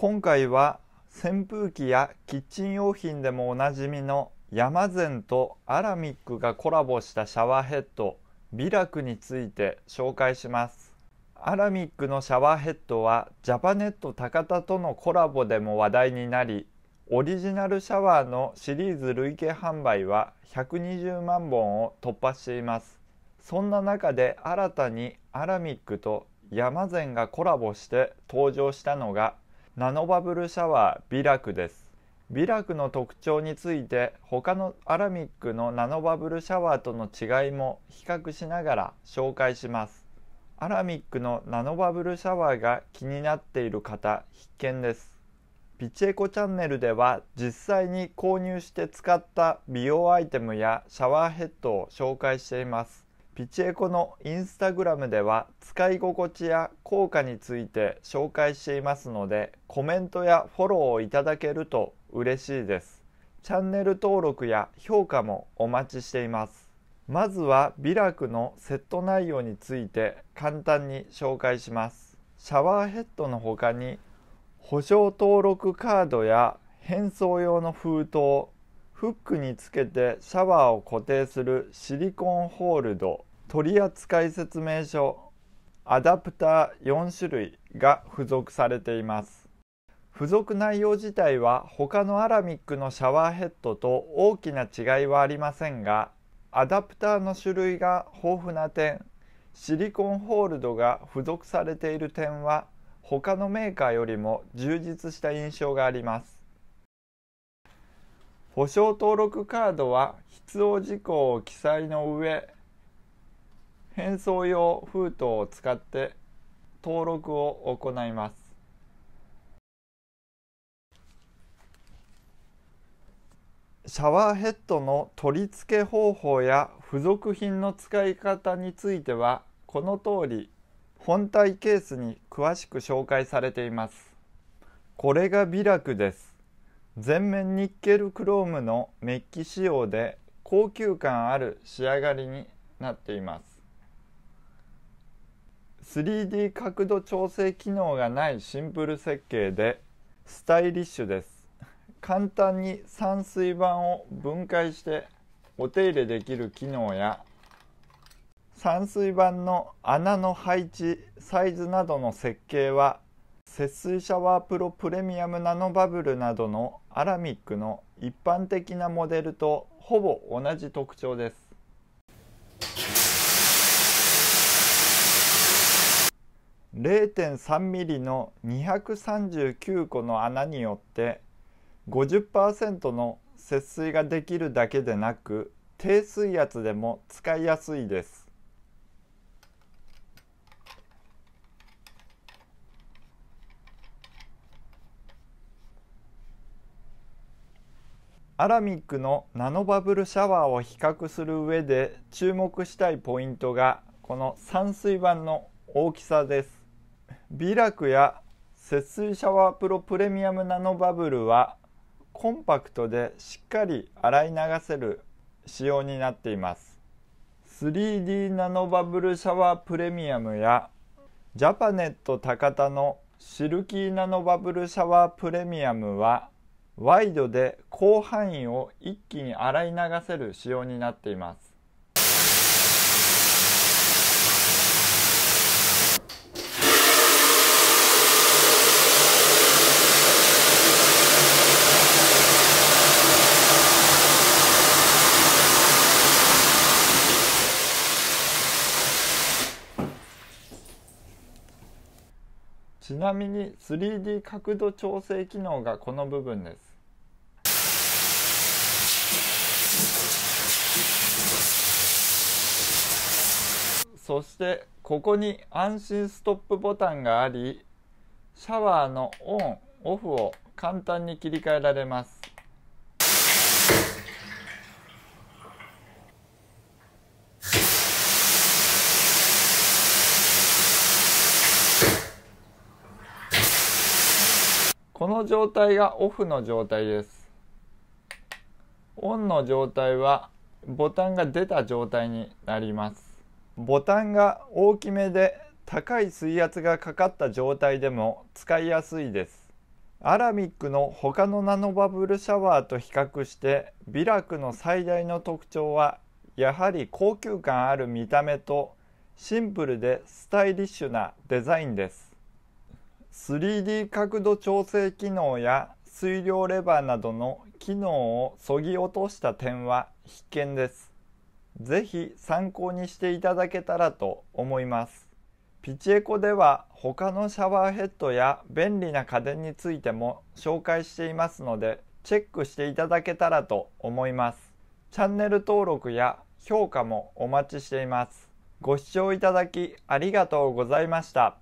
今回は扇風機やキッチン用品でもおなじみのヤマゼンとアラミックがコラボしたシャワーヘッドビラクについて紹介しますアラミックのシャワーヘッドはジャパネット高田とのコラボでも話題になりオリジナルシャワーのシリーズ累計販売は120万本を突破していますそんな中で新たにアラミックとヤマゼンがコラボして登場したのがナノバブルシャワービラクですビラクの特徴について他のアラミックのナノバブルシャワーとの違いも比較しながら紹介しますアラミックのナノバブルシャワーが気になっている方必見ですピチエコチャンネルでは実際に購入して使った美容アイテムやシャワーヘッドを紹介していますピチエコのインスタグラムでは使い心地や効果について紹介していますのでコメントやフォローをいただけると嬉しいですチャンネル登録や評価もお待ちしていますまずはビラクのセット内容について簡単に紹介しますシャワーヘッドの他に保証登録カードや返送用の封筒フックにつけてシャワーを固定するシリコンホールド取扱説明書アダプター4種類が付属されています付属内容自体は他のアラミックのシャワーヘッドと大きな違いはありませんがアダプターの種類が豊富な点シリコンホールドが付属されている点は他のメーカーよりも充実した印象があります保証登録カードは必要事項を記載の上返送用封筒を使って登録を行いますシャワーヘッドの取り付け方法や付属品の使い方についてはこの通り本体ケースに詳しく紹介されていますこれが美楽です全面ニッケルクロームのメッキ仕様で高級感ある仕上がりになっています 3D 角度調整機能がないシンプル設計でスタイリッシュです簡単に散水板を分解してお手入れできる機能や散水板の穴の配置サイズなどの設計は節水シャワープロプレミアムナノバブルなどのアラミックの一般的なモデルとほぼ同じ特徴です 0.3mm の239個の穴によって50%の節水ができるだけでなく低水圧でも使いやすいです。アラミックのナノバブルシャワーを比較する上で注目したいポイントがこの散水板の大きさです。ビラクや節水シャワープロプレミアムナノバブルはコンパクトでしっかり洗い流せる仕様になっています 3D ナノバブルシャワープレミアムやジャパネット高田のシルキーナノバブルシャワープレミアムはワイドで広範囲を一気に洗い流せる仕様になっていますちなみに 3D 角度調整機能がこの部分ですそしてここに安心ストップボタンがありシャワーのオンオフを簡単に切り替えられますこの状態がオフの状態です。オンの状態はボタンが出た状態になります。ボタンが大きめで高い水圧がかかった状態でも使いやすいです。アラミックの他のナノバブルシャワーと比較してビラクの最大の特徴はやはり高級感ある見た目とシンプルでスタイリッシュなデザインです。3D 角度調整機能や水量レバーなどの機能をそぎ落とした点は必見です。ぜひ参考にしていただけたらと思います。ピチエコでは他のシャワーヘッドや便利な家電についても紹介していますのでチェックしていただけたらと思います。チャンネル登録や評価もお待ちしています。ご視聴いただきありがとうございました。